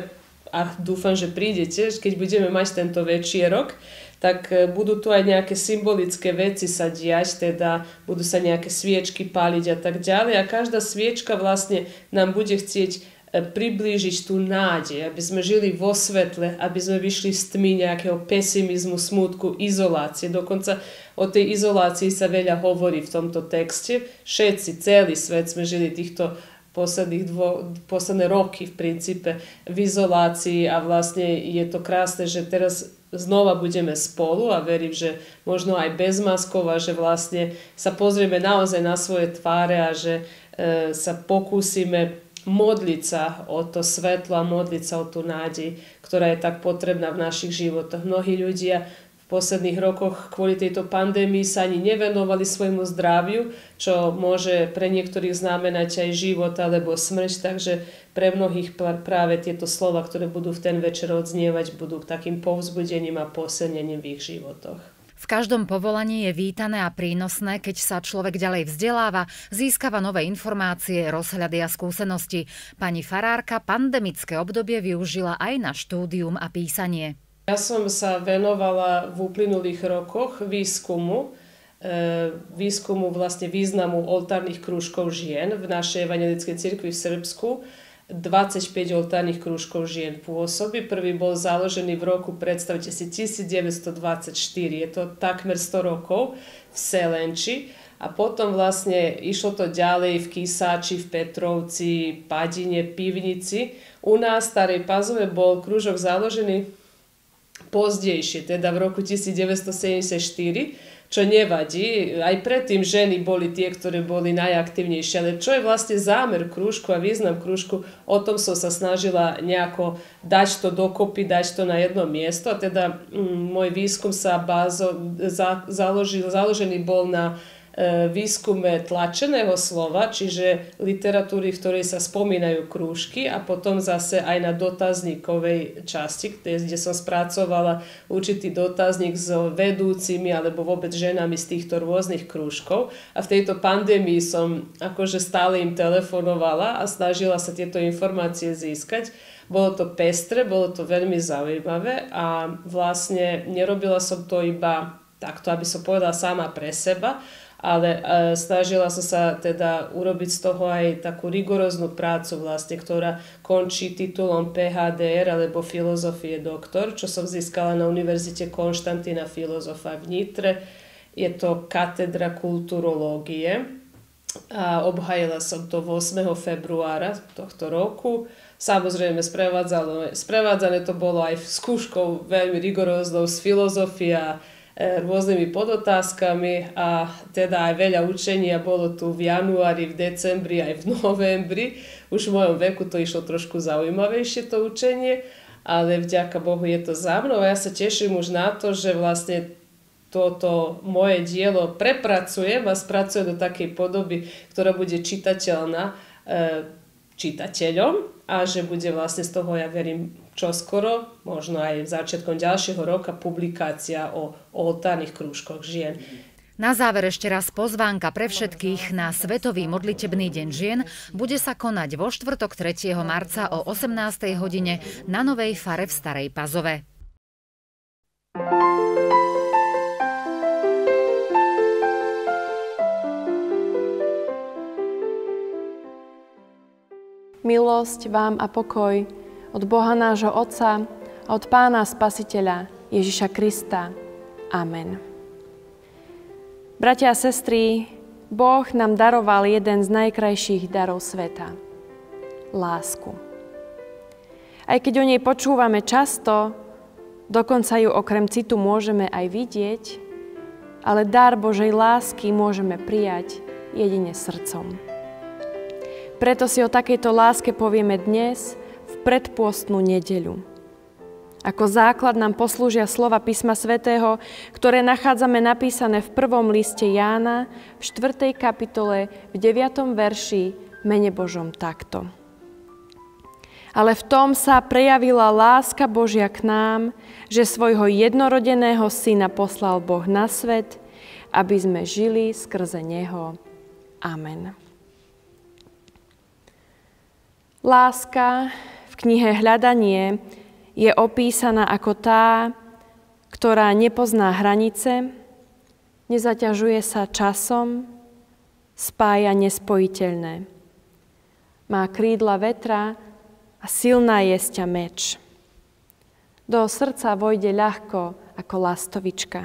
a dúfam, že prídete, keď budeme mať tento večierok, tak e, budú tu aj nejaké symbolické veci sa diať, teda budú sa nejaké sviečky paliť a tak ďalej. A každá sviečka vlastne nám bude chcieť e, priblížiť tú nádej, aby sme žili vo svetle, aby sme vyšli z tmy nejakého pesimizmu, smutku, izolácie. Dokonca o tej izolácii sa veľa hovorí v tomto texte. Všetci, celý svet sme žili týchto posledných dvo, posledné roky v princípe v izolácii a vlastne je to krásne, že teraz znova budeme spolu a verím, že možno aj bez maskov a že vlastne sa pozrieme naozaj na svoje tváre a že e, sa pokúsime modliť sa o to svetlo a modliť sa o tú nádej, ktorá je tak potrebná v našich životoch. Mnohí ľudia posledných rokoch kvôli tejto pandémii sa ani nevenovali svojmu zdraviu, čo môže pre niektorých znamenať aj život alebo smrť, takže pre mnohých práve tieto slova, ktoré budú v ten večer odznievať, budú takým povzbudením a posilnením v ich životoch. V každom povolaní je vítané a prínosné, keď sa človek ďalej vzdeláva, získava nové informácie, rozhľady a skúsenosti. Pani Farárka pandemické obdobie využila aj na štúdium a písanie. Ja som sa venovala v uplynulých rokoch výskumu, e, výskumu vlastne významu oltárnych krúžkov žien v našej evangelickej cirkvi v Srbsku. 25 oltárnych krúžkov žien pôsobí. Prvý bol založený v roku, predstavte si, 1924, je to takmer 100 rokov v Selenči. A potom vlastne išlo to ďalej v Kisáči, v Petrovci, Padine, Pivnici. U nás v Starej Pazove bol krúžok založený pozdejšie, teda v roku 1974, čo nevadí. Aj predtým ženy boli tie, ktoré boli najaktívnejšie. Ale čo je vlastne zámer krúžku a význam krúžku, o tom som sa snažila nejako dať to dokopy, dať to na jedno miesto. A teda m, mm, môj výskum sa bázo, za, založil, založený bol na E, výskume tlačeného slova, čiže literatúry, v ktorej sa spomínajú krúžky a potom zase aj na dotazníkovej časti, kde, som spracovala určitý dotazník s vedúcimi alebo vôbec ženami z týchto rôznych krúžkov. A v tejto pandémii som akože stále im telefonovala a snažila sa tieto informácie získať. Bolo to pestre, bolo to veľmi zaujímavé a vlastne nerobila som to iba takto, aby som povedala sama pre seba, ale e, snažila som sa teda urobiť z toho aj takú rigoróznu prácu vlastne, ktorá končí titulom PHDR alebo filozofie doktor, čo som získala na Univerzite Konštantína Filozofa v Nitre. Je to katedra kulturológie a obhajila som to 8. februára tohto roku. Samozrejme, sprevádzane. to bolo aj skúškou veľmi rigoróznou z filozofia E, rôznymi podotázkami a teda aj veľa učenia bolo tu v januári, v decembri, aj v [LAUGHS] novembri. Už v mojom veku to išlo trošku zaujímavejšie to učenie, ale vďaka Bohu je to za mnou a ja sa teším už na to, že vlastne toto moje dielo prepracujem a spracujem do takej podoby, ktorá bude čitateľná e, čitateľom a že bude vlastne z toho, ja verím, čoskoro, možno aj začiatkom ďalšieho roka, publikácia o oltárnych krúžkoch žien. Na záver ešte raz pozvánka pre všetkých na Svetový modlitebný deň žien bude sa konať vo štvrtok 3. marca o 18. hodine na Novej Fare v Starej Pazove. Milosť vám a pokoj od Boha nášho Otca a od Pána Spasiteľa Ježiša Krista. Amen. Bratia a sestry, Boh nám daroval jeden z najkrajších darov sveta – lásku. Aj keď o nej počúvame často, dokonca ju okrem citu môžeme aj vidieť, ale dar Božej lásky môžeme prijať jedine srdcom. Preto si o takejto láske povieme dnes – predpôstnu nedeľu. Ako základ nám poslúžia slova písma svätého, ktoré nachádzame napísané v prvom liste Jána v 4. kapitole v 9. verši mene Božom takto. Ale v tom sa prejavila láska Božia k nám, že svojho jednorodeného syna poslal Boh na svet, aby sme žili skrze Neho. Amen. Láska knihe Hľadanie je opísaná ako tá, ktorá nepozná hranice, nezaťažuje sa časom, spája nespojiteľné. Má krídla vetra a silná jesťa meč. Do srdca vojde ľahko ako lastovička.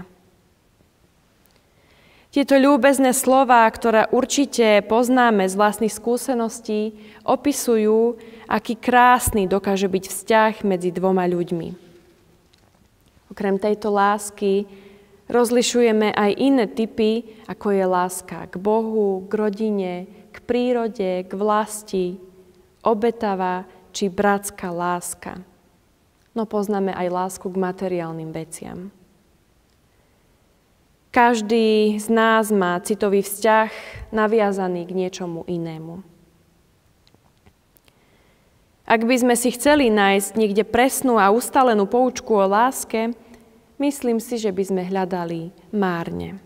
Tieto ľúbezné slova, ktoré určite poznáme z vlastných skúseností, opisujú, aký krásny dokáže byť vzťah medzi dvoma ľuďmi. Okrem tejto lásky rozlišujeme aj iné typy, ako je láska k Bohu, k rodine, k prírode, k vlasti, obetavá či bratská láska. No poznáme aj lásku k materiálnym veciam. Každý z nás má citový vzťah naviazaný k niečomu inému. Ak by sme si chceli nájsť niekde presnú a ustalenú poučku o láske, myslím si, že by sme hľadali márne.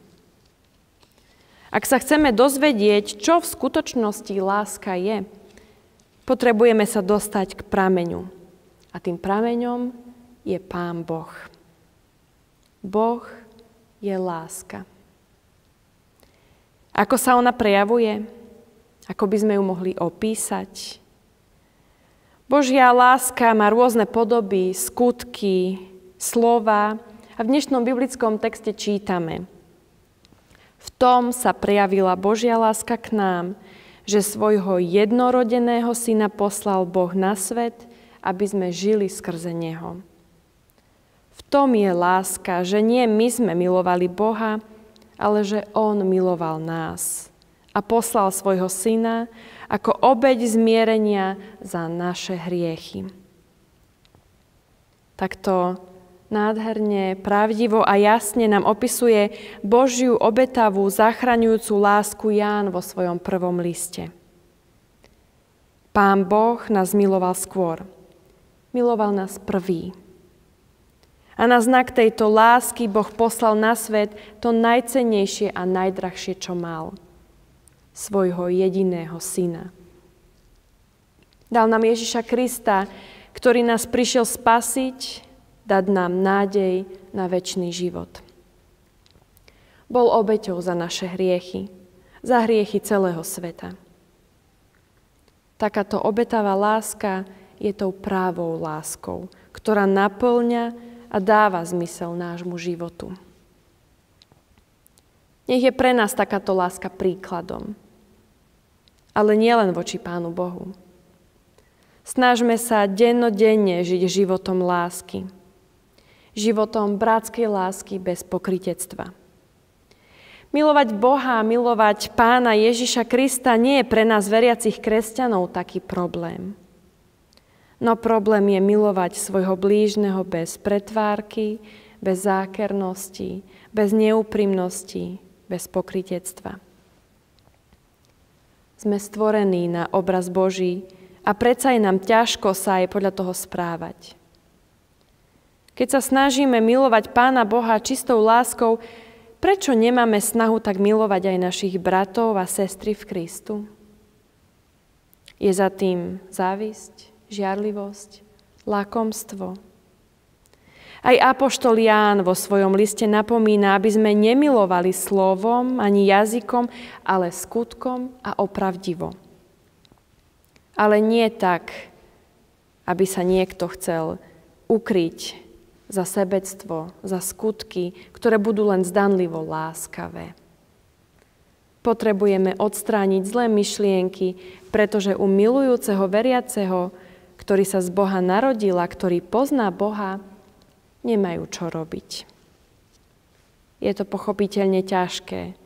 Ak sa chceme dozvedieť, čo v skutočnosti láska je, potrebujeme sa dostať k prameňu. A tým prameňom je Pán Boh. Boh, je láska. Ako sa ona prejavuje? Ako by sme ju mohli opísať? Božia láska má rôzne podoby, skutky, slova a v dnešnom biblickom texte čítame. V tom sa prejavila Božia láska k nám, že svojho jednorodeného syna poslal Boh na svet, aby sme žili skrze Neho. V tom je láska, že nie my sme milovali Boha, ale že On miloval nás a poslal svojho syna ako obeď zmierenia za naše hriechy. Takto nádherne, pravdivo a jasne nám opisuje Božiu obetavú, zachraňujúcu lásku Ján vo svojom prvom liste. Pán Boh nás miloval skôr. Miloval nás prvý. A na znak tejto lásky Boh poslal na svet to najcennejšie a najdrahšie, čo mal. Svojho jediného syna. Dal nám Ježiša Krista, ktorý nás prišiel spasiť, dať nám nádej na väčší život. Bol obeťou za naše hriechy, za hriechy celého sveta. Takáto obetavá láska je tou právou láskou, ktorá naplňa a dáva zmysel nášmu životu. Nech je pre nás takáto láska príkladom. Ale nielen voči Pánu Bohu. Snažme sa dennodenne žiť životom lásky. Životom bratskej lásky bez pokritectva. Milovať Boha, milovať Pána Ježiša Krista nie je pre nás veriacich kresťanov taký problém. No problém je milovať svojho blížneho bez pretvárky, bez zákernosti, bez neúprimnosti, bez pokritectva. Sme stvorení na obraz Boží a predsa je nám ťažko sa aj podľa toho správať. Keď sa snažíme milovať Pána Boha čistou láskou, prečo nemáme snahu tak milovať aj našich bratov a sestry v Kristu? Je za tým závisť? žiarlivosť, lakomstvo. Aj apoštol Ján vo svojom liste napomína, aby sme nemilovali slovom ani jazykom, ale skutkom a opravdivo. Ale nie tak, aby sa niekto chcel ukryť za sebectvo, za skutky, ktoré budú len zdanlivo láskavé. Potrebujeme odstrániť zlé myšlienky, pretože u milujúceho veriaceho ktorý sa z Boha narodil a ktorý pozná Boha, nemajú čo robiť. Je to pochopiteľne ťažké,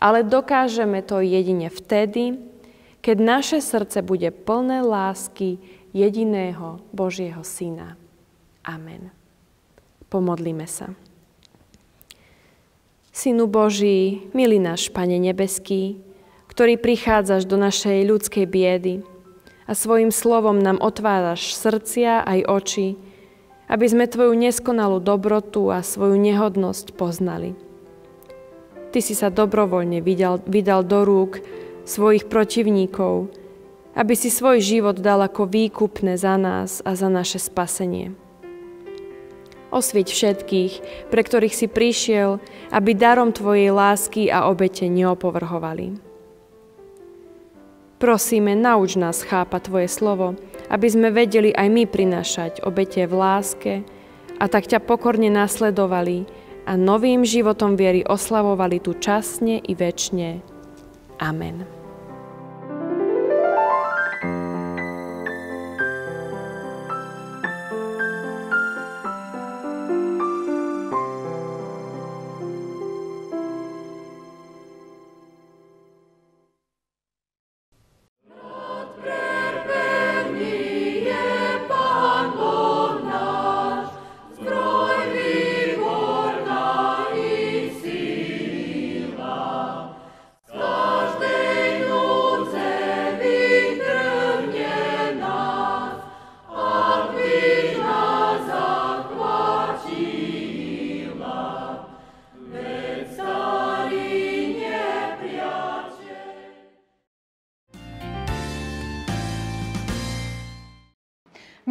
ale dokážeme to jedine vtedy, keď naše srdce bude plné lásky jediného Božieho Syna. Amen. Pomodlíme sa. Synu Boží, milý náš Pane Nebeský, ktorý prichádzaš do našej ľudskej biedy, a svojim slovom nám otváraš srdcia aj oči, aby sme Tvoju neskonalú dobrotu a svoju nehodnosť poznali. Ty si sa dobrovoľne vydal, vydal do rúk svojich protivníkov, aby si svoj život dal ako výkupné za nás a za naše spasenie. Osvieť všetkých, pre ktorých si prišiel, aby darom Tvojej lásky a obete neopovrhovali. Prosíme, nauč nás chápať Tvoje slovo, aby sme vedeli aj my prinášať obete v láske a tak ťa pokorne nasledovali a novým životom viery oslavovali tu časne i väčne. Amen.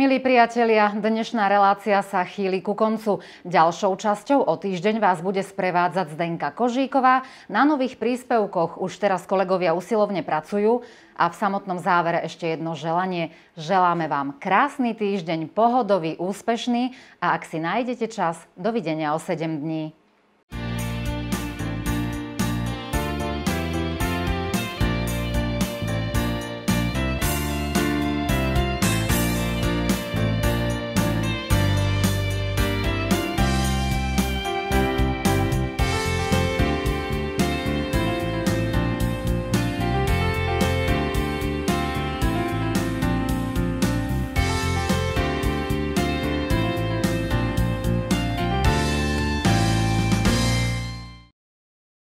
Milí priatelia, dnešná relácia sa chýli ku koncu. Ďalšou časťou o týždeň vás bude sprevádzať Zdenka Kožíková. Na nových príspevkoch už teraz kolegovia usilovne pracujú. A v samotnom závere ešte jedno želanie. Želáme vám krásny týždeň, pohodový, úspešný a ak si nájdete čas, dovidenia o 7 dní.